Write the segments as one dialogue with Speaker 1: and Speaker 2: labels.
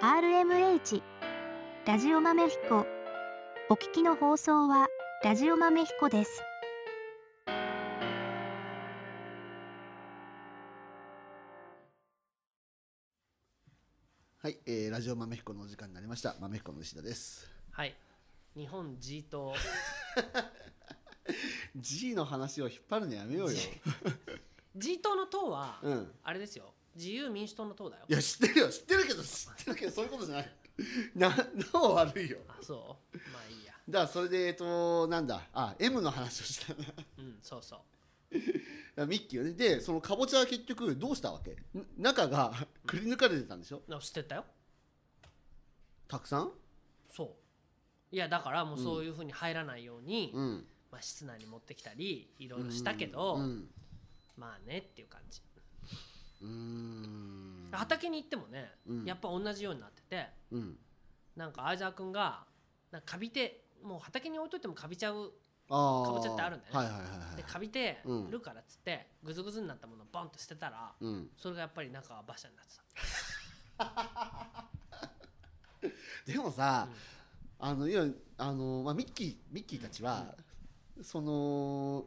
Speaker 1: RMH ラジオ豆彦お聞きの放送はラジオ豆彦ですはい、えー、ラジオ豆彦のお時間になりました豆彦の石田です
Speaker 2: はい日本 G 党 G の
Speaker 1: 話を引っ張るのやめようよ
Speaker 2: G 党の党は、うんあれですよ自由民主党の党だよ
Speaker 1: いや知ってるよ知
Speaker 2: ってるけど知ってるけどそういうことじゃない
Speaker 1: なの悪いよあそうまあいいやだからそれでえっとなんだあ M の話をしたなうんそうそうミッキーよねでそのかぼちゃは結局どうしたわけ中がくり抜かれてたんでしょ、うん、ってたよたくさん
Speaker 2: そういやだからもうそういうふうに入らないように、うん、まあ、室内に持ってきたりいろいろしたけど、うんうん、まあねっていう感じ
Speaker 3: 畑に行ってもね、やっ
Speaker 2: ぱ同じようになってて、うん、なんか相沢君がなんかカビてもう畑に置いといてもカビちゃうかぼちゃってあるんだよね、はいはいはいはい、でカビてるからっつって、グズグズになったものをボンとて捨てたら、うん、それがやっぱり中は馬車になってた
Speaker 1: でもさ、うん、あのいやあの、まあ、ミッキーミッキーたちは、その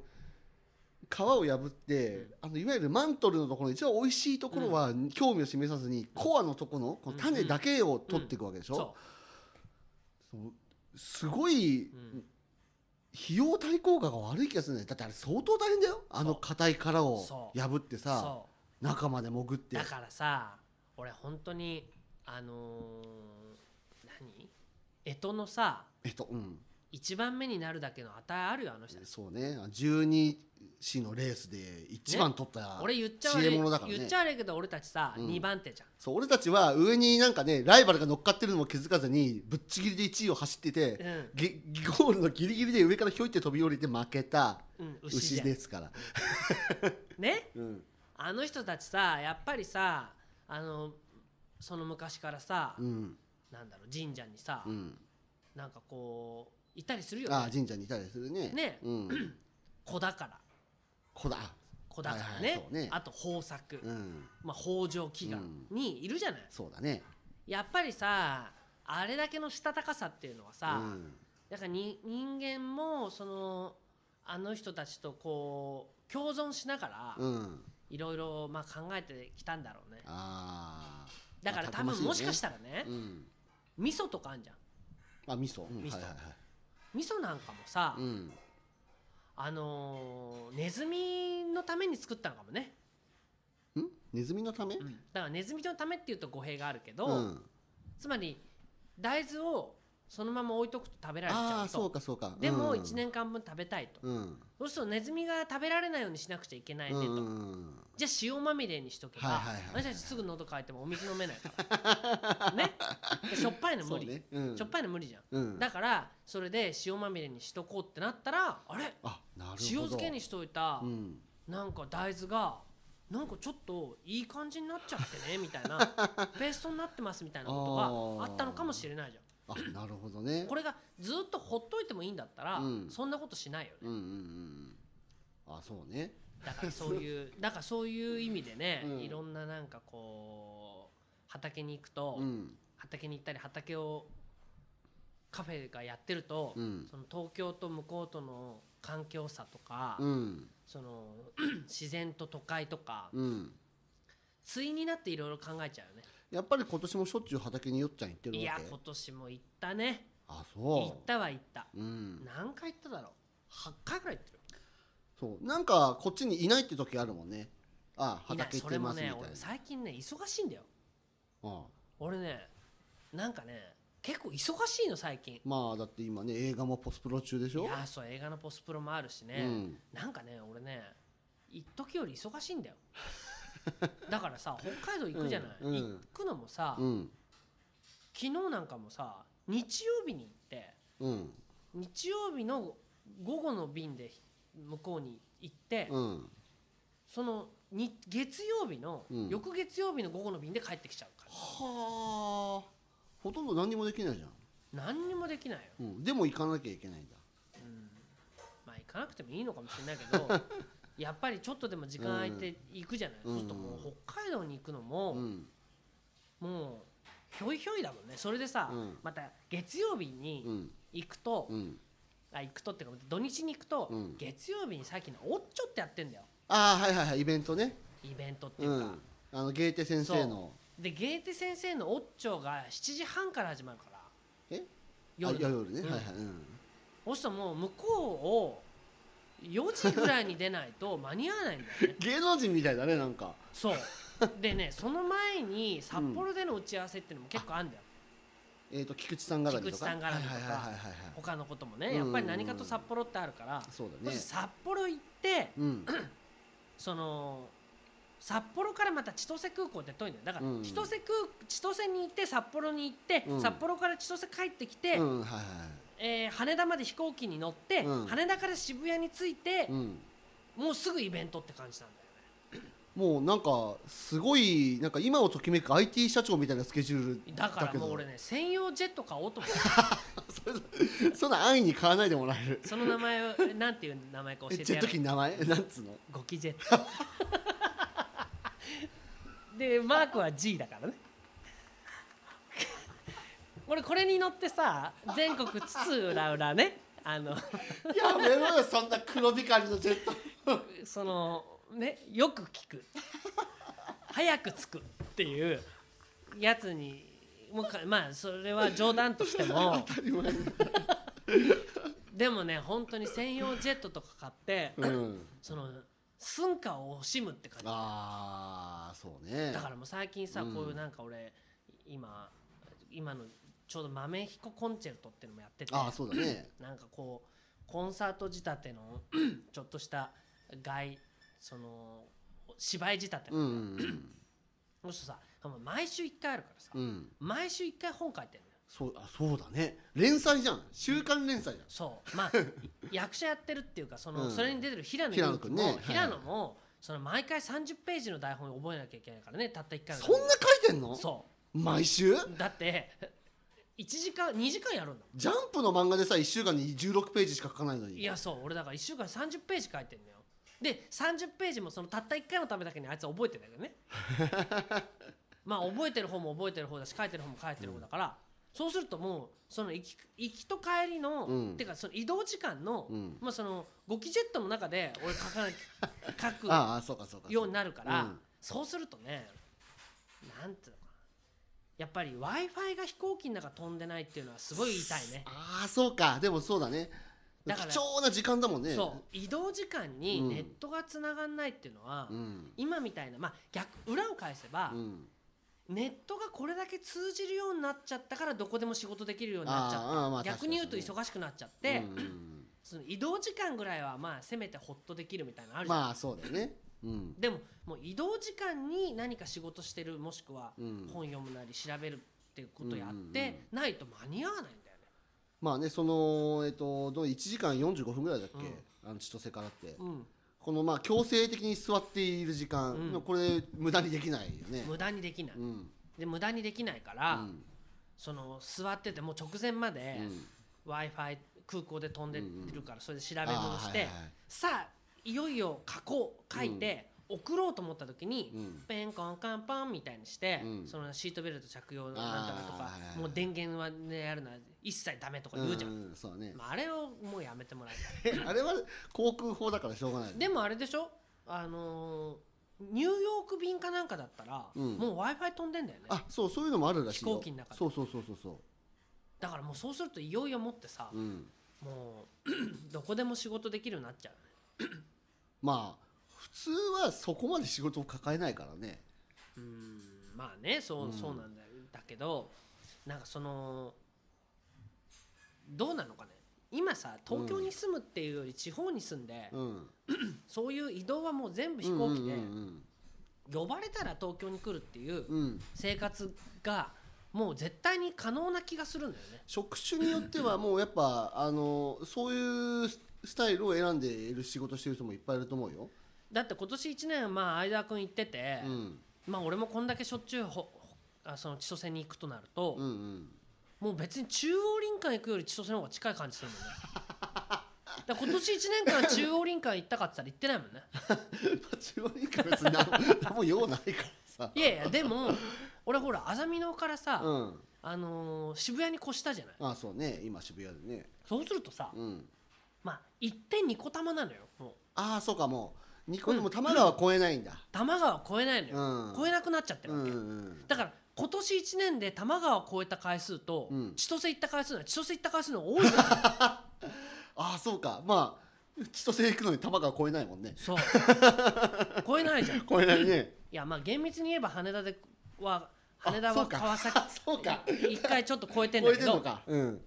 Speaker 1: 皮を破って、あのいわゆるマントルのところの一番美味しいところは興味を示さずに、コアのところのこの種だけを取っていくわけでしょ、すごい、費用対効果が悪い気がするねだってあれ相当大変だよあの硬い殻を破ってさ中まで潜ってだか
Speaker 2: らさ俺本当にあのー、何干支のさえとうん一番目になるだけの値あるよあの人
Speaker 1: そうね12市のレースで一番取った俺言っちゃ悪い、ね、言っちゃ悪
Speaker 2: けど俺たちさ、うん、2番手じゃん
Speaker 1: そう俺たちは上になんかねライバルが乗っかってるのも気づかずにぶっちぎりで1位を走ってて、うん、ゴールのギリギリで上からひょいって飛び降りて負けた牛ですから、
Speaker 2: うん、ね、うん、あの人たちさやっぱりさあのその昔からさ、うん、なんだろう神社にさ、うん、なんかこういたりするよねあ
Speaker 1: 神社にいたりするねね、うん、
Speaker 2: 子だから子だ子だからね,、ねあと豊作、うん、まあ、豊穣祈願にいるじゃない、うん、そうだねやっぱりさあれだけのしたたかさっていうのはさ、うん、だからに人間もそのあの人たちとこう共存しながら、いろいろまあ考えてきたんだろうね
Speaker 1: だから多分もしかしたらね、うん、
Speaker 2: 味噌とかあんじゃ
Speaker 1: んあ味噌、うん、味噌、はいはい、
Speaker 2: 味噌なんかもさ、あのー、ネズミのために作ったのかもね、
Speaker 1: んネズミのため、うん
Speaker 2: だからネズミのためっていうと語弊があるけど、うんつまり大豆をそのまま置いとくと食べられちゃあうあそうかそうかでもう1年間分食べたいと、うんそうするとネズミが食べられないようにしなくちゃいけないねと、じゃあ塩まみれにしとけば、はいはいはい、私たちすぐ喉乾いてもお水飲めないからね しょっぱいの無理、ねうん、しょっぱいの無理じゃん、うん、だからそれで塩まみれにしとこうってなったらあれ
Speaker 3: 塩漬けにし
Speaker 2: といた、なんか大豆がなんかちょっといい感じになっちゃってねみたいな ペーストになってますみたいなことがあったのかもしれないじゃんあなるほどねこれがずっとほっといてもいいんだったら、うんそんなことしないよね、
Speaker 1: うんうんうんあそうねだからそういう
Speaker 2: だからそういう意味でね、うんいろんななんかこう畑に行くと、うん畑に行ったり畑をカフェがやってると、うんその東京と向こうとの環境差とか、うんその 自然と都会とか、うん対になっていろいろ考えちゃうよね
Speaker 1: やっぱり今年もしょっちゅう畑によっちゃん行ってるいや今
Speaker 2: 年も行ったねあ行そったは行った、
Speaker 1: うん何
Speaker 2: 回行っただろう8回ぐらい行ってる
Speaker 1: そうなんかこっちにいないって時あるもんねあ畑行そっれてもますみねたいな俺
Speaker 2: 最近ね忙しいんだようん俺ねなんかね結構忙しいの最近
Speaker 1: まあだって今ね映画もポスプロ中でしょやそ
Speaker 2: う映画のポスプロもあるしね、うんなんかね俺ね一時より忙しいんだよ だからさ北海道行くじゃない、うんうん、行くのもさ、うん、昨日なんかもさ日曜日に行って、日曜日の午後の便で向こうに行って、そのに月曜日の、翌月曜日の午後の便で帰ってきちゃうから
Speaker 1: はあほとんど何にもできないじゃん
Speaker 2: 何にもできない
Speaker 1: よ、でも行かなきゃいけないんだ、うん、
Speaker 2: まあ行かなくてもいいのかもしれないけど やっぱりちょっとでも時間空いて行くじゃない、そうするともう北海道に行くのも、もうひょいひょいだもんねそれでさ、また月曜日に行くと、あ行くとっていうか土日に行くと、月曜日にさっきの「おっちょ」ってやってんだよ
Speaker 1: ああはいはいはいイベントね
Speaker 2: イベントっていうか、
Speaker 1: あのゲーテ先生の
Speaker 2: でゲーテ先生の「おっちょ」が7時半から始まるからえ夜
Speaker 1: 夜ね、はいはい、うん、
Speaker 2: そしたらもう向こうを4時ぐらいに出ないと間に合わないんだ
Speaker 1: よね 芸能人みたいだねなんかそう
Speaker 2: でねその前に札幌での打ち合わせっていうのも結構あるんだよ、
Speaker 1: えと、菊池さん絡みとか菊池さん絡みとか
Speaker 2: 他のこともねやっぱり何かと札幌ってあるから、
Speaker 1: そうだね、札
Speaker 2: 幌行って、うん、その札幌からまた千歳空港って遠いんだよだから、うん、千歳空千歳に行って札幌に行って、うん、札幌から千歳帰ってきて、はいはいえー、羽田まで飛行機に乗って、うん、羽田から渋谷に着いて、うん、もうすぐイベントって感じなん
Speaker 1: だよねもうなんかすごいなんか今をときめく IT 社長みたいなスケジュールだからもう俺ね
Speaker 2: 専用ジェット買おうと思っ
Speaker 1: て そんな安易に買わないでもらえるその名
Speaker 2: 前なんていう名前か教えてジェット機名前 なんつうのゴキジェット でマークは G だからね俺これに乗ってさ全国津々浦々ねあのやめろよそんな黒光のジェットそのねよく聞く早く着くっていうやつにもうかまあそれは冗談としても当たり前でもね本当に専用ジェットとか買って、うん、その寸暇を惜しむって感じああそうねだからもう最近さ、うん、こういうなんか俺今今のちょうど豆彦コンチェルトっていうのもやっててあそうだね なんかこうコンサート仕立ての ちょっとした外その芝居仕立ての、うそうするとさ毎週1回あるからさ、うん、毎週1回本書いてるのよ
Speaker 1: そうあそうだ
Speaker 2: ね連載じゃん週刊連載じゃんそうまあ 役者やってるっていうかその、うん、それに出てる平野平野君ね平野も、はい、その毎回30ページの台本覚えなきゃいけないからねたった1回そんな書
Speaker 1: いてんのそう毎週
Speaker 2: だって1時間2時間やるんだジャン
Speaker 1: プの漫画でさ1週間に16ページしか書かないのに
Speaker 2: いやそう俺だから1週間30ページ書いてんのよで30ページもそのたった1回のためだけにあいつ覚えてんだけどね まあ覚えてる方も覚えてる方だし書いてる方も書いてる方だから、うん、そうするともうその行き行きと帰りの、うん、ていうかその移動時間の、うん、まあそのゴキジェットの中で俺書かなき 書くようになるからそうするとねなんていうのやっぱり w i f i が飛行機の中飛んでないっていうのはすごい痛いねあ
Speaker 1: あそうかでもそうだね
Speaker 2: だから貴重な時間だもんねそう移動時間にネットがつながんないっていうのは、うん、今みたいなまあ逆裏を返せば、うん、ネットがこれだけ通じるようになっちゃったからどこでも仕事できるようになっちゃった、まあ、逆に言うと忙しくなっちゃって、うん、その移動時間ぐらいはまあせめてほっとできるみたいなのあるじゃか、まあそうだよねでももう移動時間に何か仕事してるもしくは本読むなり調べるっていうことやってないと間に合わないんだよね。
Speaker 1: まあねその、えっと、1時間45分ぐらいだっけ、うん、あの千歳からって、うん、このまあ強制的に座っている時間、うん、これ無駄にできないよね無
Speaker 2: 駄にできない、で無駄にできないから、その座っててもう直前まで w i f i 空港で飛んでるから、それで調べ物して、さあいよいよ書こう書いて、送ろうと思った時に、うん、ペンコンカンパンみたいにして、うん、そのシートベルト着用なんだとかもう電源は、ね、やるのは一切ダメとか言うじゃん、
Speaker 1: うんうんね、ま
Speaker 2: あ、あれをもうやめてもらい
Speaker 1: たい あれは航空法だからしょうがないで
Speaker 2: もあれでしょあのー、ニューヨーク便かなんかだったら、もう w i f i 飛んでんだよねあ
Speaker 1: そうそういうのもあるらしい飛行機の中でそうそうそうそうそう
Speaker 2: だからもうそうするといよいよもってさ、もう どこでも仕事できるようになっちゃうね
Speaker 1: まあ普通はそこまで仕事を抱えないからね
Speaker 2: うんまあねそう,、そうなんだだけどなんかそのどうなのかね今さ東京に住むっていうより地方に住んで、うん、そういう移動はもう全部飛行機で、呼ばれたら東京に来るっていう生活がもう絶対に可能な気がするんだよね職種によって
Speaker 1: はもうやっぱあのそういうスタイルを選んでいる仕事してる人もいっぱいいると思うよ
Speaker 2: だって今年1年まあ相田君行ってて、うん、まあ俺もこんだけしょっちゅうほあその千歳に行くとなると、うんうん、もう別に中央林間行くより千歳の方が近い感じするもんね だ今年1年間中央林間行ったかって言ったら行ってないもんね 中央林間別に何も用ないからさいやいやでも俺ほらあざみ野からさ、うん、あのー、渋谷に越したじゃない
Speaker 1: あそうね今渋谷でねそうするとさ、うん
Speaker 2: まあ一点二個玉なのよもああそうかもう2個でも玉川は超えないんだ、う玉川を超えないのよ、うん超えなくなっちゃってるわけ、うんだから今年1年で玉川を超えた回数と、うん千歳行った回数の千歳行った回数の多い あ
Speaker 1: あそうかまあ千歳行くのに玉川超えないもんねそ
Speaker 2: う超えないじゃんい超えないねやまあ厳密に言えば羽田では羽田あそはうか川崎そうか 一回ちょっと超えてんだ超えけてんのどかうん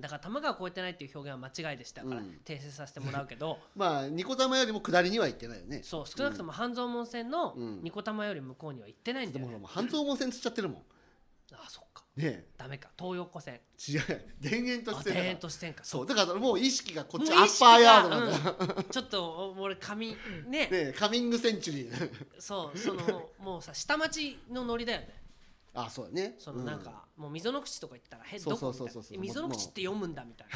Speaker 2: だから球が超えてないっていう表現は間違いでしたから、うん訂正させてもらうけど
Speaker 1: まあ二子玉よりも下りには行ってないよねそう少なくとも
Speaker 2: 半蔵門線の二子玉より向こうには行ってないんだよもも半蔵門線つっちゃってるもんあそっかえダメか東横線
Speaker 1: 違う田園都田園都市線かそうだからもう意識がこっちアッパーヤードなんだ、ね
Speaker 2: ちょっと俺、俺髪ねえカミングセンチュリーそうそのもうさ下町のノリだよね
Speaker 1: あそうねそのなんか、
Speaker 2: もう溝の口とか言ったら「へどこ?」溝の口って読むんだみたい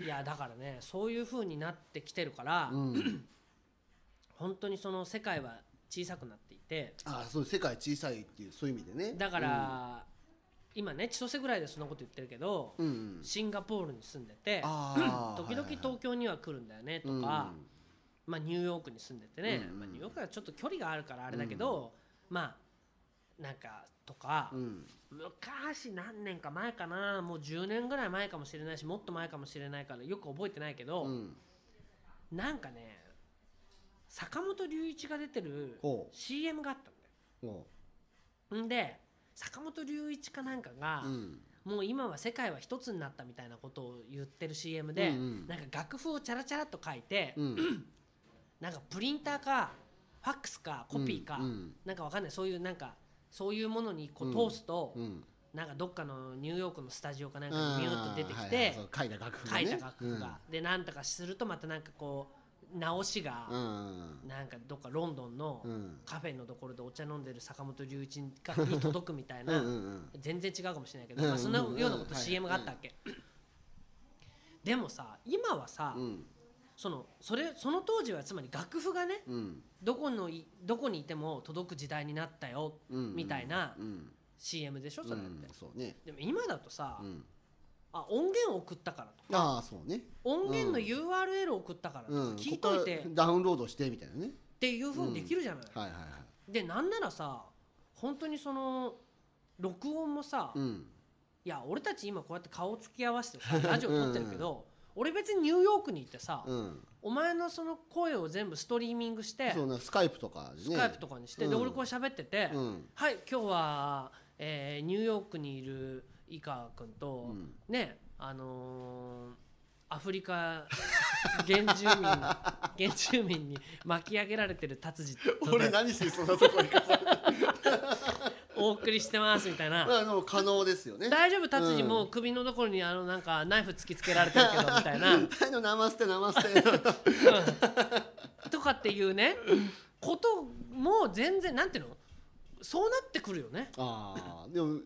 Speaker 2: な いやだからねそういうふうになってきてるから、うん、本当にその世界は小さくなっていてあ
Speaker 1: そう世界小さいっていうそういう意味でねだから、
Speaker 2: うん、今ね千歳ぐらいでそんなこと言ってるけど、うん、シンガポールに住んでて 時々東京には来るんだよねとか、うんまあ、ニューヨークに住んでてね、まあ、ニューヨークはちょっと距離があるからあれだけど、まあなんかとか、うん、昔何年か前かなもう10年ぐらい前かもしれないしもっと前かもしれないからよく覚えてないけど、うん、なんかね坂本龍一が出てる CM があったんだよ。んで坂本龍一かなんかが、うん、もう今は世界は一つになったみたいなことを言ってる CM で、うんうん、なんか楽譜をチャラチャラと書いて、うん、なんかプリンターかファックスかコピーか、うんなんかわかんないそういうなんかそういうものにこう通すと、うん、なんかどっかのニューヨークのスタジオかなんかにミューッと出てきて、書いた楽譜が、ね、楽譜が、でなんとかするとまたなんかこう直しが、なんかどっかロンドンのカフェのところでお茶飲んでる坂本龍一に届くみたいな全然違うかもしれないけど、まあ、そんなようなこと CM があったわけ、でもさ今はさ、うんそのそれその当時はつまり楽譜がね、うん、どこのいどこにいても届く時代になったよ、うんうん、みたいな CM でしょそれって、うんね、でも今だとさ、あ音源送ったからと
Speaker 1: かあそう、ね、
Speaker 2: 音源の URL 送ったからとか、聞いといて
Speaker 1: ダウンロードしてみたいなねっ
Speaker 2: ていうふうにできるじゃない,、はいはいはい、でなんならさ本当にその録音もさ、いや俺たち今こうやって顔つき合わせてさラジオ撮ってるけど俺別にニューヨークに行ってさ、うん、お前のその声を全部ストリーミングしてそう、ね、
Speaker 1: スカイプとか、ね、スカイプとかにして、うん、で俺こ
Speaker 2: う喋ってて、うん、はい今日は、えー、ニューヨークにいる井川君と、ねあのー、アフリカ原住民 原住民に巻き上げられてる達人俺何してそんなとこ行てお送りしてますみたいなまあでも可能ですよね大丈夫達治も首のところにあのなんかナイフ突きつけられてるけどみたいな「の生捨て生捨て」とかっていうねことも全然なんていうのそうなってくるよね
Speaker 1: ああでも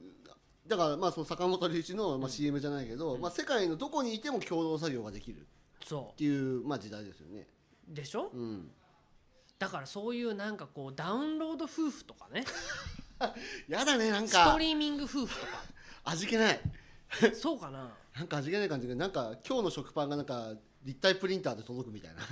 Speaker 1: だからまあその坂本龍一のまあ CM じゃないけど、うん、まあ、世界のどこにいても共同作業ができるっていうま
Speaker 2: あ時代ですよね。でしょ、うん、だからそういうなんかこうダウンロード夫婦とかね やだねなんかストリーミング夫婦とか 味気ない
Speaker 1: そうかななんか味気ない感じでなんか今日の食パンがなんか立体プリンターで届
Speaker 2: くみたいな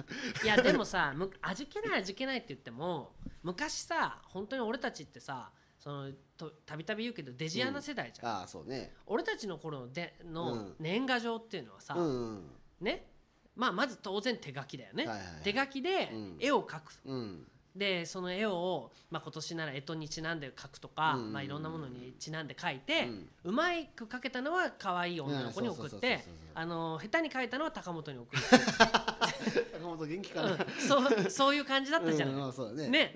Speaker 2: いやでもさ味気ない味気ないって言っても昔さ本当に俺たちってさそのとたびたび言うけどデジアナ世代じゃん、
Speaker 1: うん、ああそうね
Speaker 2: 俺たちの頃のでの年賀状っていうのはさ、うん、ねまあまず当然手書きだよね、はいはいはい、手書きで絵を描く、うん、でその絵を、まあ、今年なら干支にちなんで描くとか、うんまあ、いろんなものにちなんで描いて、うまく描けたのは可愛い女の子に送ってあの下手に描いたのは高本に送る 高本元気かな、うん、そうそういう感じだったじゃない、うんそうね、ね、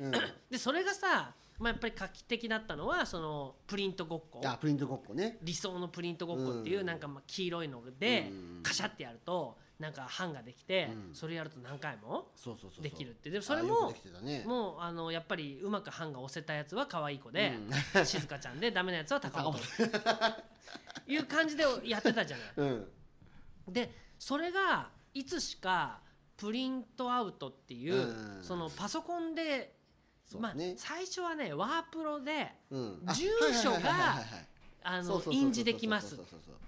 Speaker 2: でそれがさまあ、やっぱり画期的だったのはそのプリントごっこプリントごっこね理想のプリントごっこっていうなんかまあ黄色いのでカシャってやるとなんか版ができて、うん、それやると何回も
Speaker 3: できるってでもそれも、ね、
Speaker 2: もうあのやっぱりうまく版が押せたやつは可愛い子で、うん、静香ちゃんでダメなやつは高尾という感じでやってたじゃない。うん、でそれがいつしかプリントアウトっていう、そのパソコンで、ね、まあ、最初はねワープロで、
Speaker 1: 住所が。
Speaker 2: あの印字できます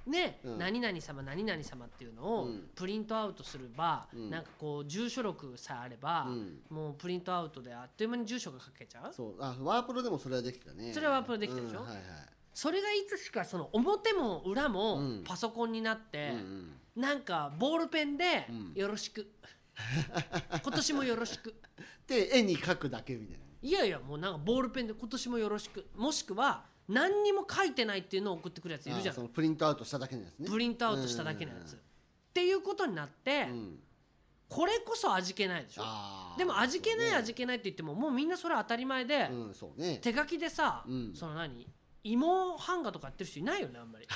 Speaker 2: ね、うん、何々様何々様っていうのをプリントアウトすれば、うん、なんかこう住所録さえあれば、うん、もうプリントアウトであっという間に住所が書けちゃうそうあワープロでもそれはできたねそれはワープロできたでしょ、うん、はいはいそれがいつしかその表も裏もパソコンになって、うんうん、なんかボールペンで「よろしく」今年もよろしく」って絵に描くだけみたいないやいやもうなんかボールペンで「今年もよろしく」もしくは「何にも書いてないっていうのを送ってくるやついるじゃんそのプリントアウトしただけのやつねプリントアウトしただけのやつっていうことになって、うん、これこそ味気ないでしょでも味気ない味気ないって言ってももうみんなそれ当たり前で、うんそうね、手書きでさ、うん、その何芋版画とかやってる人いないよねあんまり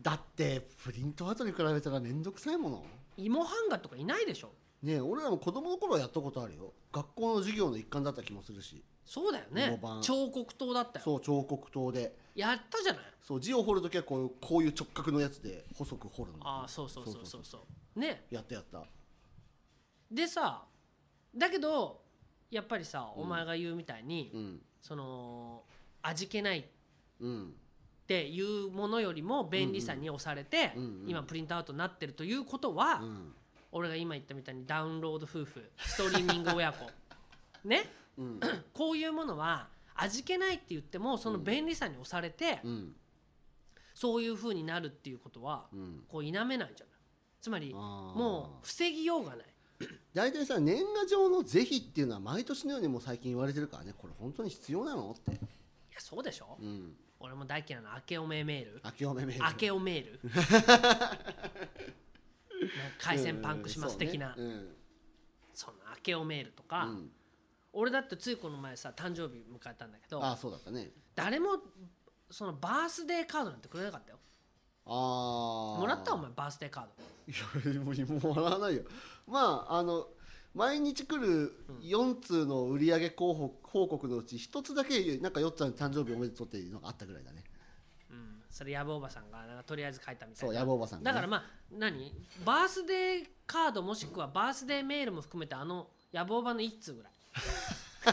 Speaker 1: だってプリントアウトに比べたら面倒くさいもの
Speaker 2: 芋版画とかいないでしょ
Speaker 1: ね俺らも子供の頃はやったことあるよ学校の授業の一環だった気もするし
Speaker 2: そうだよね
Speaker 1: 彫刻刀だったよそう彫刻刀でやったじゃないそう字を彫る時はこういうこういう直角のやつで細く彫るの
Speaker 2: ああそうそうそうそうそうねやったやったでさだけどやっぱりさ、うん、お前が言うみたいに、うん、その味気ないっていうものよりも便利さに押されて、うんうん、今プリントアウトになってるということは、うん俺が今言ったみたいにダウンロード夫婦ストリーミング親子 ね、うん、こういうものは味気ないって言ってもその便利さに押されて、うん、そういうふうになるっていうことは、うん、こう否めないじゃないつまりもう防ぎようがない
Speaker 1: 大体さ年賀状の是非っていうのは毎年のようにもう最近言われてるからねこれ本当に必要なのってい
Speaker 2: やそうでしょ、うん、俺も大嫌いな明けおめメール明けおめメール明けおメール 回線パンクします的な、その明けおメールとか、俺だってついこの前さ誕生日迎えたんだけどあそうだったね誰もそのバースデーカードなんてくれなかったよ
Speaker 1: ああもらったお
Speaker 2: 前バースデーカ
Speaker 1: ードいやもうもうもらわないよまああの毎日来る4通の売り上げ報告のうち1つだけなんかよっちゃん誕生日おめでとうっていうのがあったぐらいだね
Speaker 2: それやおばさんがなんかとりあえず書いたみたいなそうおばさん、ね、だからまあ何バースデーカードもしくはバースデーメールも含めてあのやぶおばの1通ぐらい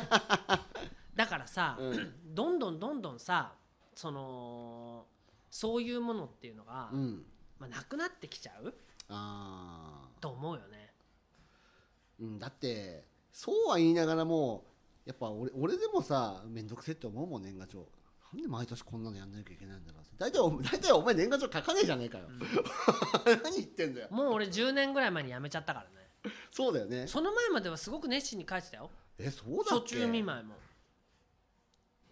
Speaker 2: だからさ、うん、どんどんどんどんさそのそういうものっていうのが、うん、まあ、なくなってきちゃう
Speaker 1: あ
Speaker 2: と思うよね、
Speaker 1: うん、だってそうは言いながらもやっぱ俺俺でもさ面倒くせえって思うもん年賀状んで毎年こんなのやんなきゃいけないんだろう大体お 大体お
Speaker 2: 前年賀状書かねえじゃねえかよ、うん、何言ってんだよもう俺10年ぐらい前に辞めちゃったからねそうだよねその前まではすごく熱心に書いてたよ
Speaker 1: えそうだっけ初中見舞いも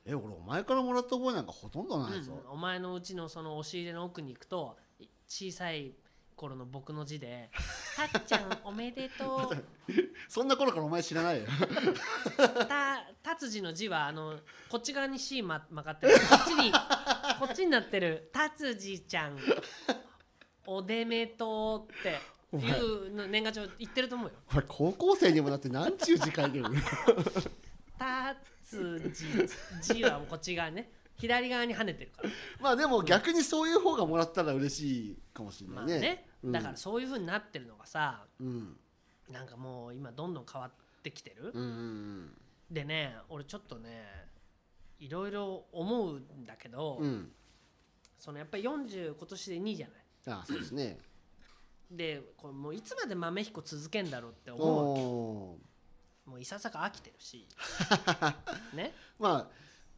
Speaker 1: え俺お前からもらった覚えなんかほとんどないぞ、う
Speaker 2: ん、お前のうちのその押し入れの奥に行くと小さい頃の僕の字で「たっちゃんおめでとう 」そんな頃からお前知らないよ たつじ」の字はあのこっち側に C ま曲がってるこっちに こっちになってる「たつじちゃんおでめとう」っていうの年賀状言ってると思うよ
Speaker 1: 俺高校生にもなって何ちゅう字書いてる
Speaker 2: たつじ」「じ」はこっち側ね左側に跳ねてるからまあでも逆にそういう
Speaker 1: 方がもらったら嬉しいかもしれないね,、まあねだから
Speaker 2: そういうふうになってるのがさ、うん、なんかもう今どんどん変わってきてる、うんう
Speaker 1: ん、
Speaker 2: でね俺ちょっとねいろいろ思うんだけど、うん、そのやっぱり40今年で2じゃな
Speaker 1: いあそうですね
Speaker 2: でこれもういつまで豆彦続けんだろうって思うわけもういささか飽きてるし ね
Speaker 1: まあ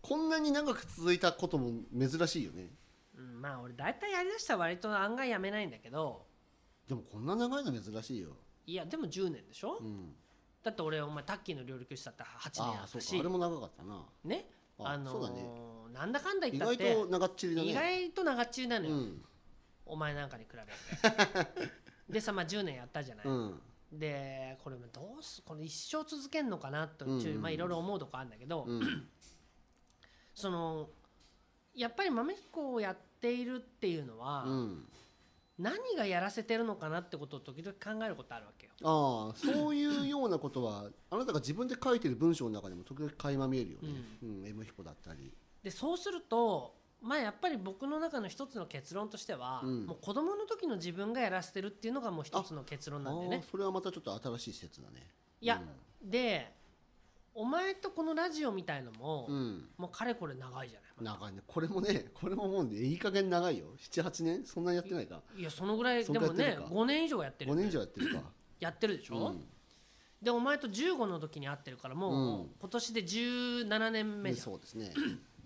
Speaker 1: こんなに長く続いたことも珍しいよね、
Speaker 2: うん、まあ俺大体やりだしたら割と案外やめないんだけどでもこんな
Speaker 1: 長いの珍し
Speaker 2: いよいやでも10年でしょ、うん、だって俺お前タッキーの料理教室だったら8年あったしあれも長かったなねあのーね、なんだかんだ言ったって意外と長っちりだね意外と長っちりなのよ、うん、お前なんかに比べて でさまあ10年やったじゃない、うん、でこれもどうすこの一生続けんのかなと、うんうん、まあいろいろ思うとこあるんだけど、うん、そのやっぱり豆彦をやっているっていうのは、うん、何がやらせてるのかなってことを時々考えることあるわけよ。
Speaker 1: ああそういうようなことはあなたが自分で書いてる文章の中でも時々垣間見えるよね。うん、うん、M 彦だったり。
Speaker 2: でそうするとまあやっぱり僕の中の一つの結論としては、うん、もう子供の時の自分がやらせてるっていうのがもう一つの結論なんでね。それはまた
Speaker 1: ちょっと新しい説だね。
Speaker 2: いや、うん、でお前とこのラジオみたいのも、うん、もうかれこれ長いじゃない。
Speaker 1: 長いねこれもねこれももう、ね、いい加減長いよ78年そんなにやってないか
Speaker 2: いやそのぐらいでもね5年以上やってる5年以上やってるかやってるでしょ、うでお前と15の時に会ってるからもう、今年で17年目そうですね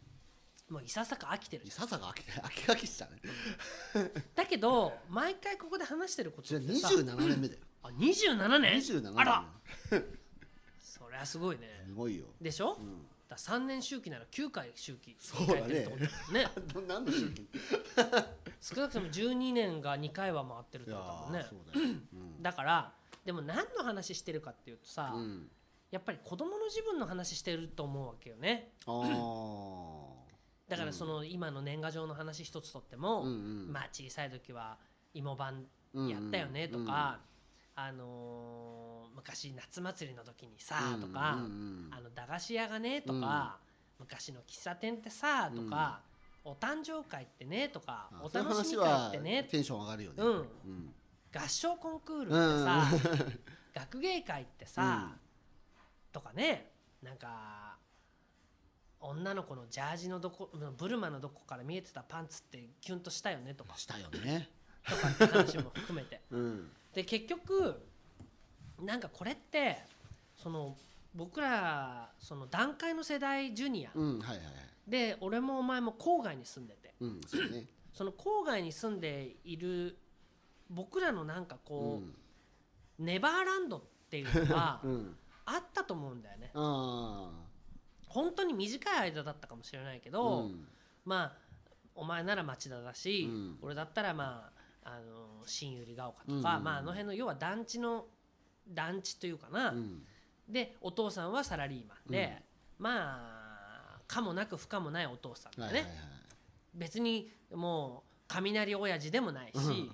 Speaker 2: もういささか飽きてるいささか飽きて飽き飽きしたね だけど毎回ここで話してることじゃあ27年目だよ、あ27年 ,27 年あら そりゃすごいねすごいよでしょ、うだ3年周期なら9回周期そうだねね何の 周期 少なくとも12年が2回は回ってるってことだもんねだ、ねうん、だからでも何の話してるかっていうとさ、うん、やっぱり子供の自分の話してると思うわけよね。だからその今の年賀状の話一つとっても、うんうん、まあ小さい時は芋版
Speaker 3: やったよねとか、うんうん、
Speaker 2: あのー昔夏祭りの時にさ」とか、あの「駄菓子屋がね」とか、昔の喫茶店ってさ」とか、お誕生会ってね」とか「お楽しみ会って
Speaker 1: ね」テンション上がるよね。うん
Speaker 2: 合唱コンクールってさ、学芸会ってさ、とかねなんか女の子のジャージのどこブルマのどこから見えてたパンツってキュンとしたよねとかしたよねとかって話も含めて、うん、で結局なんかこれってその僕らその段階の世代ジュニア、うんはいはいで俺もお前も郊外に住んでて、うんそうね、その郊外に住んでいる僕らのなんかこう、うんネバーランドっていうの
Speaker 3: は、うん
Speaker 2: あったと思うんだよね。本当に短い間だったかもしれないけど、うんまあお前なら町田だし、うん俺だったらまああの新百合ヶ丘とか、うんまあ、あの辺の要は団地の団地というかな、うん、でお父さんはサラリーマンで、うん、まあかもなく不可もないお父さんだね、はいはいはい、別にもう雷親父でもないし、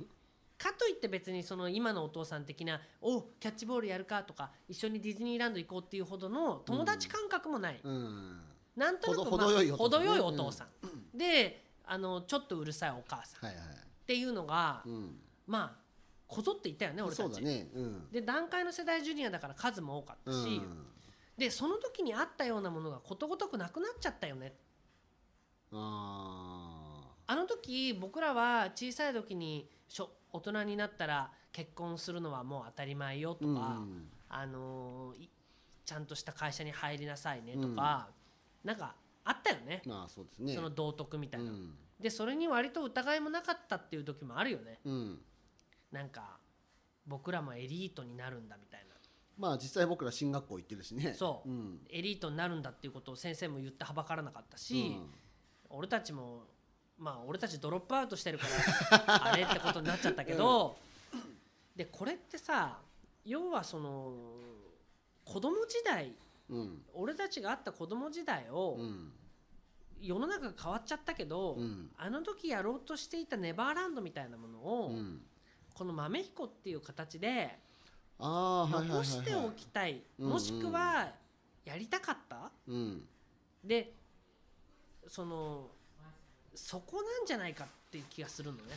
Speaker 2: かといって別にその今のお父さん的な「おキャッチボールやるか」とか一緒にディズニーランド行こうっていうほどの友達感覚もない、うん、なんとなく、まあ、程よい程よいお父さん、であのちょっとうるさいお母さん、はいはい、っていうのが、うん、まあこぞっていたよね俺たち、ねうん、で団塊の世代ジュニアだから数も多かったし、うん、でその時にあったようなものがことごとくなくなっちゃったよねあの時僕らは小さい時にしょ大人になったら結婚するのはもう当たり前よとか、うん、あのちゃんとした会社に入りなさいねとか、うん、なんかあったよねあそね、その道徳みたいな、でそれに割と疑いもなかったっていう時もあるよね、うんなんか僕らもエリートになるんだみたいな
Speaker 1: まあ実際僕ら進学校行ってるしねそう、うん、
Speaker 2: エリートになるんだっていうことを先生も言ってはばからなかったし、うん、俺たちもまあ俺たちドロップアウトしてるから あれってことになっちゃったけど、うん、でこれってさ要はその子供時代、俺たちがあった子供時代を、世の中が変わっちゃったけど、あの時やろうとしていたネバーランドみたいなものを、うんこの豆彦っていう形で残しておきたい,、もしくはやりたかった、うん、でそのそこなんじゃないかっていう気がするのね。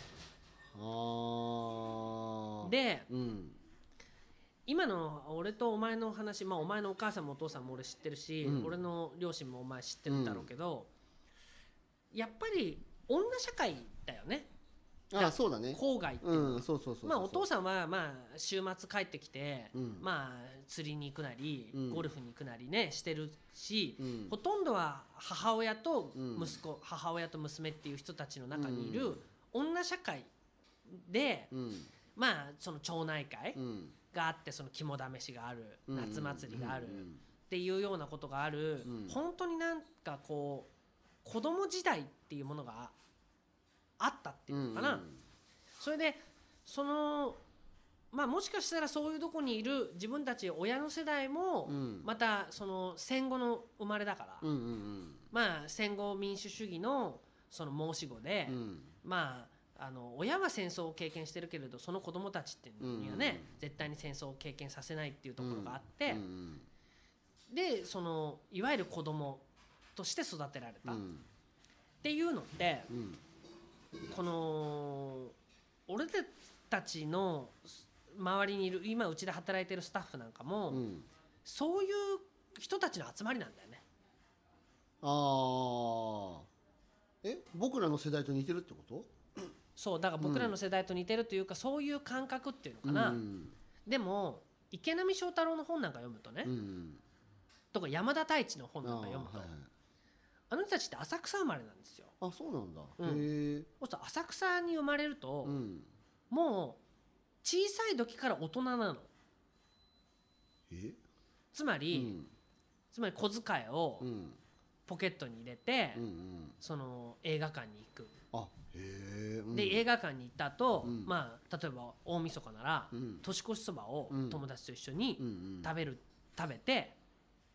Speaker 3: で、うん、
Speaker 2: 今の俺とお前の話、まあ、お前のお母さんもお父さんも俺知ってるし、うん、俺の両親もお前知ってるんだろうけど、やっぱり女社会だよね。
Speaker 1: あそうだね郊外っていうまあお父さ
Speaker 2: んはまあ週末帰ってきて、うん、まあ釣りに行くなり、うん、ゴルフに行くなりねしてるし、うん、ほとんどは母親と息子、母親と娘っていう人たちの中にいる女社会で、まあその町内会があってその肝試しがある夏祭りがあるっていうようなことがある、本当になんかこう子供時代っていうものがあったっていうのかな、うんうんそれでそのまあもしかしたらそういうとこにいる自分たち親の世代もまたその戦後の生まれだから、
Speaker 3: うんうんうん、
Speaker 2: まあ戦後民主主義のその申し子で、うん、まああの親は戦争を経験してるけれどその子供たちっていうにはね、うんうん、絶対に戦争を経験させないっていうところがあって、うんうんでそのいわゆる子供として育てられた、っていうのって、うん、この俺たちの周りにいる今うちで働いてるスタッフなんかも、うん、そういう人たちの集まりなんだよね。
Speaker 1: ああえ僕らの世代と似てるってこと
Speaker 2: そうだから僕らの世代と似てるというか、うん、そういう感覚っていうのかな、うん、でも池波正太郎の本なんか読むとね、うん、とか山田太一の本なんか読むと、はい、あの人たちって浅草生まれなんですよ。あそうなんだ、
Speaker 1: うん、へえ
Speaker 2: 浅草に生まれると、うん、もう小さい時から大人なの。えつまり、うん、つまり小遣いをポケットに入れて、うんその映画館に行く。
Speaker 1: あへえ、うん、で映
Speaker 2: 画館に行った後、うん、まあ例えば大晦日なら、年越しそばを友達と一緒に食べる、食べて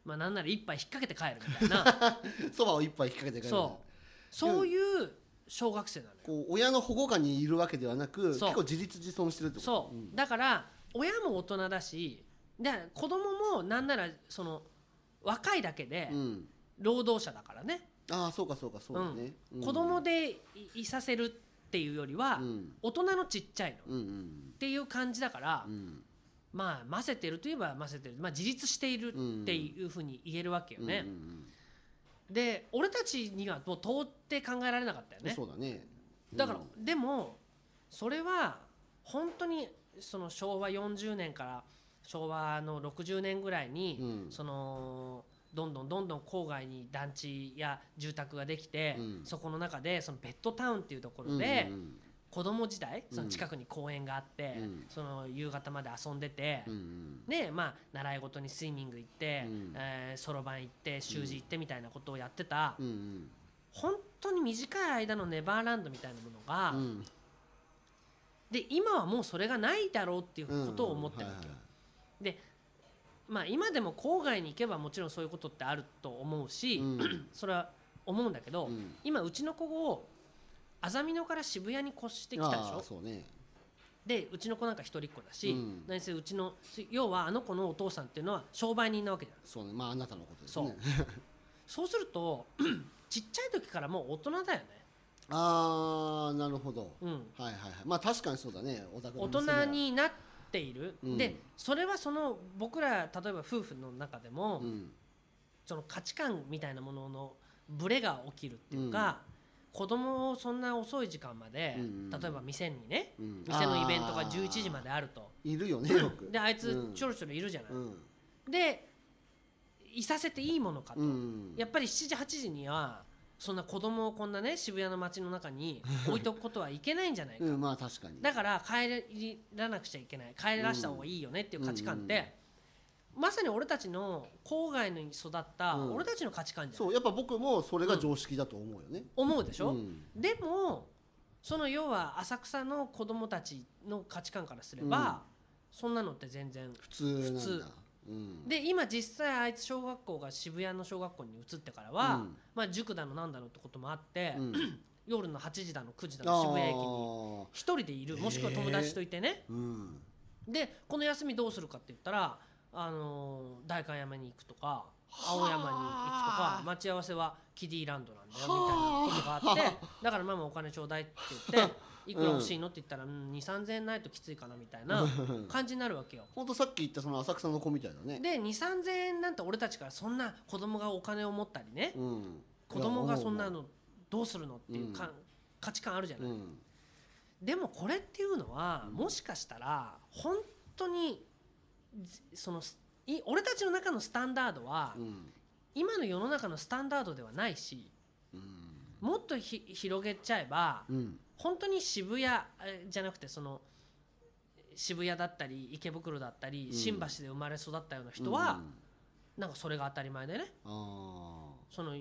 Speaker 2: まあなんなら一杯引っ掛けて帰るみたいな
Speaker 1: そばを一杯引っ掛けて帰るそうそういう小学生なのよこう親の保護下にいるわけではなく結構自立自尊してるってことそう、ん
Speaker 2: だから親も大人だしで子供もなんならその若いだけで労働者だからね、
Speaker 1: ああそうかそうかそうだね、うん子供
Speaker 2: でいいさせるっていうよりは、うん大人のちっちゃいの、うんうんっていう感じだから、うんまあ混ぜてるといえば混ぜてる、まあ、自立しているっていうふうに言えるわけよね。うんうんうん、で俺たちにはもう到底考えられなかったよね。そうだね、うん、だからでもそれは本当にその昭和40年から昭和の60年ぐらいに、うん、そのどんどんどんどん郊外に団地や住宅ができて、うん、そこの中でそのベッドタウンっていうところで、うんうんうん、子供時代その近くに公園があって、うん、その夕方まで遊んでて、うんうん、でまあ習い事にスイミング行ってそろばん行って習字行ってみたいなことをやってた、うんうん、本当に短い間のネバーランドみたいなものが、うん、で今はもうそれがないだろうっていうことを思ってるわけよ。でまあ今でも郊外に行けばもちろんそういうことってあると思うし、それは思うんだけど、今うちの子をあざみ野から渋谷に越してきたでしょそうねでうちの子なんか一人っ子だし、うん、何せうちの要はあの子のお父さんっていうのは商売人なわけじゃんそうねまああなたのことですねそうそうすると ちっちゃい時からもう大人だよねああなるほど、うん、は
Speaker 1: いはいはいまあ確かにそうだね大人に
Speaker 2: なっている、うん、でそれはその僕ら例えば夫婦の中でも、その価値観みたいなもののブレが起きるっていうか、子供をそんな遅い時間まで、うん例えば店にね、う
Speaker 1: ん、店のイベントが11
Speaker 2: 時まであると
Speaker 1: いるよねであいつちょろ
Speaker 2: ちょろいるじゃない、うん、でいさせていいものかと、うん、やっぱり7時8時にはそんな子供をこんなね渋谷の街の中に 置いとくことはいけないんじゃない
Speaker 1: かうん、まあ確かに
Speaker 2: だから帰らなくちゃいけない帰らした方がいいよねっていう価値観って、まさに俺たちの郊外に育った俺たちの価値観じゃない、そうやっぱ
Speaker 1: 僕もそれが常識だと思うよね、思うでしょ、うん、
Speaker 2: でもその要は浅草の子供たちの価値観からすれば、うん、そんなのって全然普通普通、うん、で今実際あいつ小学校が渋谷の小学校に移ってからは、うん、まあ、塾だのなんだうってこともあって、夜の8時だの9時だの渋谷駅に1人でいるもしくは友達といてね、でこの休みどうするかって言ったらあの代官山に行くとか青山に行くとか待ち合わせはキディランドなんだよみたいなことがあって だからママお金ちょうだいって言って いくら欲しいのって言ったら、うん、23000円ないときついかなみたいな感じになるわけよほんとさ
Speaker 1: っき言ったその浅草の子みたいなね
Speaker 2: で23000円なんて俺たちからそんな子供がお金を持ったりね、うん、子供がそんなのどうするのっていうか、うん、価値観あるじゃない、うん、でもこれっていうのは、もしかしたら本当にそのい俺たちの中のスタンダードは、うん、今の世の中のスタンダードではないし、うん、もっと広げちゃえば、うん、本当に渋谷じゃなくてその渋谷だったり池袋だったり、新橋で生まれ育ったような人は、なんかそれが当たり前でね
Speaker 1: そ
Speaker 2: の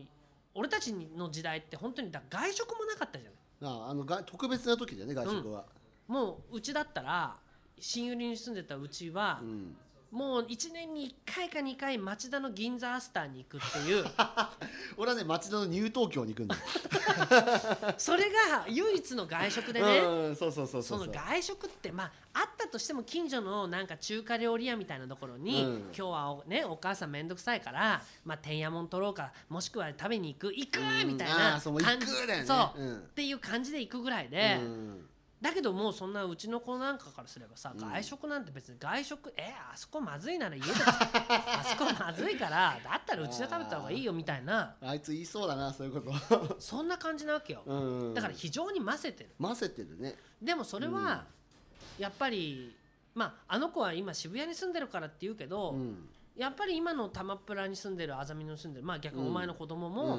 Speaker 2: 俺たちの時代って本当にだ外食もなかった
Speaker 1: じゃないああのが特別な時だよね外食は、
Speaker 2: もううちだったら新百合に住んでたうちは、うんもう1年に1回か2回町田の銀座アスターに行くっていう 俺は
Speaker 1: ね町田のニュー東京に行くんだ
Speaker 2: それが唯一の外食でね
Speaker 1: その外
Speaker 2: 食ってまああったとしても近所のなんか中華料理屋みたいなところに、うん、今日はねお母さん面倒くさいからまあてんやもん取ろうかもしくは食べに行く行くみたいな感じ、うんね、そう、うん、っていう感じで行くぐらいで。うんだけどもうそんなうちの子なんかからすればさ、外食なんて別に外食えー、あそこまずいなら家で あそこまずいからだったらうちで食べた方がいいよみたいなあいつ言いそうだなそういうことそんな感じなわけよ、うんうん、だから非常に混ぜてる混ぜてるねでもそれは、やっぱりまああの子は今渋谷に住んでるからって言うけど、うん、やっぱり今の玉っに住んでるあざみの住んでるまあ逆にお前の子供も、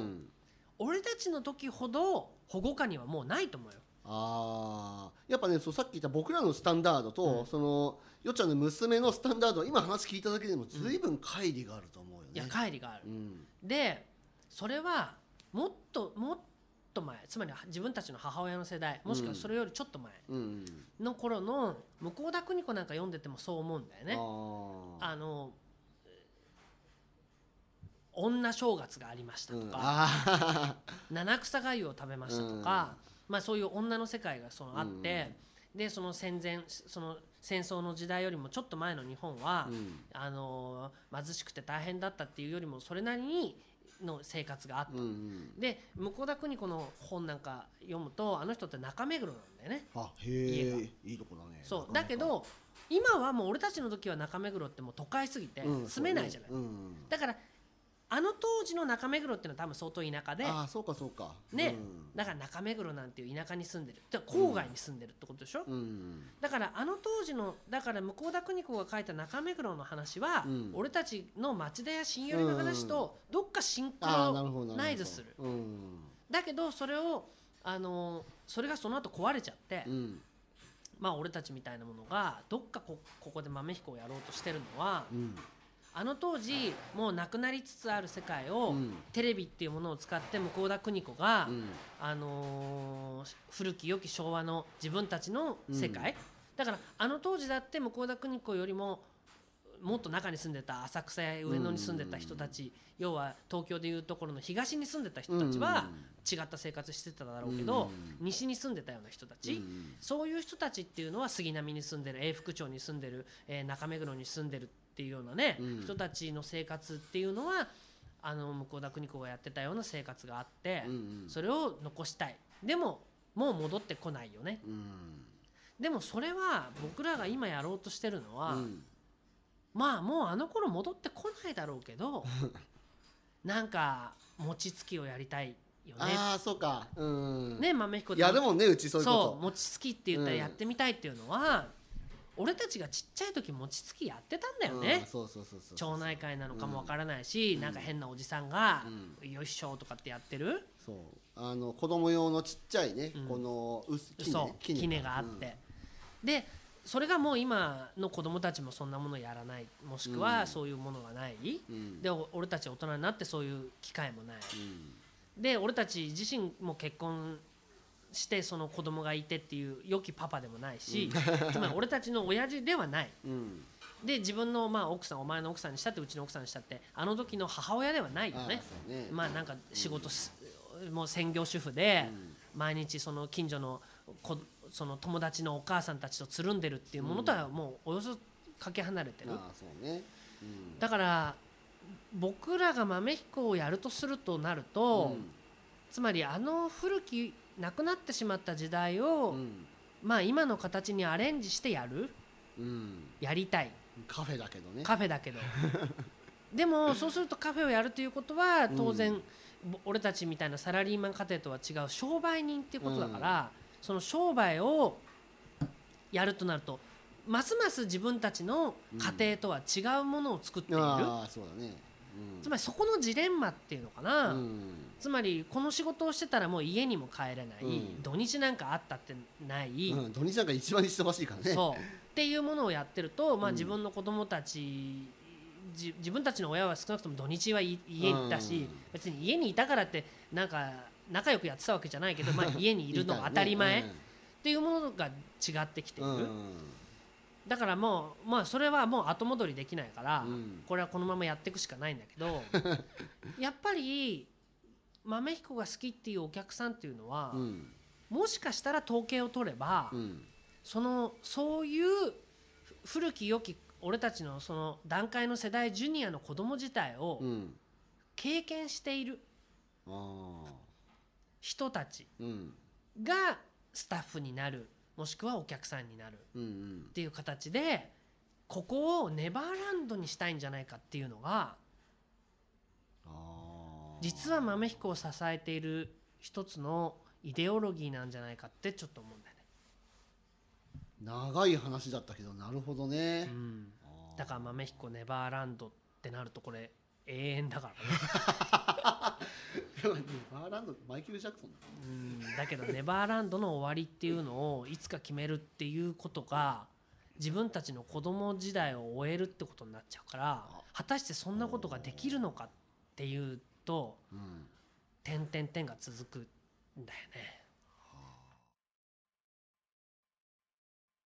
Speaker 2: 俺たちの時ほど保護下にはもうないと思うよ
Speaker 1: あやっぱねそうさっき言った僕らのスタンダードと、うん、そのよっちゃんの娘のスタンダードは今話聞いただけでも随
Speaker 2: 分乖離があると思うよね。いや乖離
Speaker 1: がある、うん、
Speaker 2: でそれはもっともっと前つまり自分たちの母親の世代もしくはそれよりちょっと前の頃の向田邦子なんか読んでてもそう思うんだよね。あの女正月がありましたとか、うん、七草がゆを食べましたとか。うんまあ、そういう女の世界がそのあって、うん、でその戦前その戦争の時代よりもちょっと前の日本は、うん、あの貧しくて大変だったっていうよりもそれなりにの生活があった、うんうん、で向田邦子の本なんか読むとあの人って中目黒なんだよね
Speaker 1: あへえいいとこだね
Speaker 2: そうだけど今はもう俺たちの時は中目黒ってもう都会すぎて住めないじゃない、だからあの当時の中目黒っていうのは多分相当田舎でああそうかそうか、ね、だから中目黒なんていう田舎に住んでる郊外に住んでるってことでしょ、うん、だからあの当時のだから向田邦子が書いた中目黒の話は、うん、俺たちの町田や新寄りの話とどっかシンクナイズする,、だけどそれをあのそれがその後壊れちゃって、うんまあ、俺たちみたいなものがどっかここで豆彦をやろうとしてるのは、うん、あの当時もうなくなりつつある世界を、うん、テレビっていうものを使って向田邦子が、うん、あのー、古き良き昭和の自分たちの世界、うん、だからあの当時だって向田邦子よりももっと中に住んでた浅草や上野に住んでた人たち、要は東京でいうところの東に住んでた人たちは違った生活してただろうけど、西に住んでたような人たち、そういう人たちっていうのは杉並に住んでる永福町に住んでる、え中目黒に住んでるっていうようなね、うん人たちの生活っていうのはあの向田邦子がやってたような生活があって、うんうんそれを残したいでももう戻ってこないよねうんでもそれは僕らが今やろうとしてるのは、うんまあもうあの頃戻ってこないだろうけど なんか餅つきをやりたいよねああそうか
Speaker 1: うんね豆彦いやでもねうちそういうこそう
Speaker 2: 餅つきって言ったらやってみたいっていうのは、俺たちがちっちゃい時餅つきやってたんだよね、町内会なのかもわからないし、うん、なんか変なおじさんが「うん、よいしょ」とかってやってる
Speaker 1: そうあの子供用のちっちゃいね、うん、この薄木ねきねがあって、
Speaker 2: でそれがもう今の子供たちもそんなものやらないもしくはそういうものがない、で俺たち大人になってそういう機会もない、で俺たち自身も結婚してその子供がいてっていう良きパパでもないし、つまり俺たちの親父ではない、で自分のまあ奥さんお前の奥さんにしたってうちの奥さんにしたってあの時の母親ではないよねまあなんか仕事す、もう専業主婦で、毎日その近所のその友達のお母さんたちとつるんでるっていうものとはもうおよそかけ離れてる、だから僕らが豆彦をやるとするとなると、つまりあの古きなくなってしまった時代を、うん、まあ今の形にアレンジしてやる、うん、やりたい
Speaker 1: カフェだけど
Speaker 2: ねカフェだけど でもそうするとカフェをやるということは当然、うん、俺たちみたいなサラリーマン家庭とは違う商売人っていうことだから、その商売をやるとなるとますます自分たちの家庭とは違うものを作っている、うん
Speaker 1: ねうん、つ
Speaker 2: まりそこのジレンマっていうのかな、うん、つまりこの仕事をしてたらもう家にも帰れない、うん、土日なんかあったってない、うん、土
Speaker 1: 日なんか一番忙しいからねそうっ
Speaker 2: ていうものをやってると、まあ、自分の子供たち、自分たちの親は少なくとも土日は家にいたし、別に家にいたからってなんか仲良くやってたわけじゃないけど、まあ、家にいるのが当たり前っていうものが違ってきている。だからもう、まあ、それはもう後戻りできないから、これはこのままやっていくしかないんだけど やっぱり豆彦が好きっていうお客さんっていうのは、うん、もしかしたら統計を取れば、うん、そのそういう古き良き俺たちのその段階の世代ジュニアの子供自体を経験している人たちがスタッフになるもしくはお客さんになるっていう形でここをネバーランドにしたいんじゃないかっていうのが実は豆彦を支えている一つのイデオロギーなんじゃないかってちょっと思うんだよね長い話だったけどなるほどね、うん、だから豆彦ネバーランドってなるとこれ永遠だからね
Speaker 1: ネバーランドマイケル・ジャクソンだ,、うん、
Speaker 2: だけどネバーランドの終わりっていうのをいつか決めるっていうことが自分たちの子供時代を終えるってことになっちゃうから果たしてそんなことができるのかっていうと、うん、点点点が続くんだよね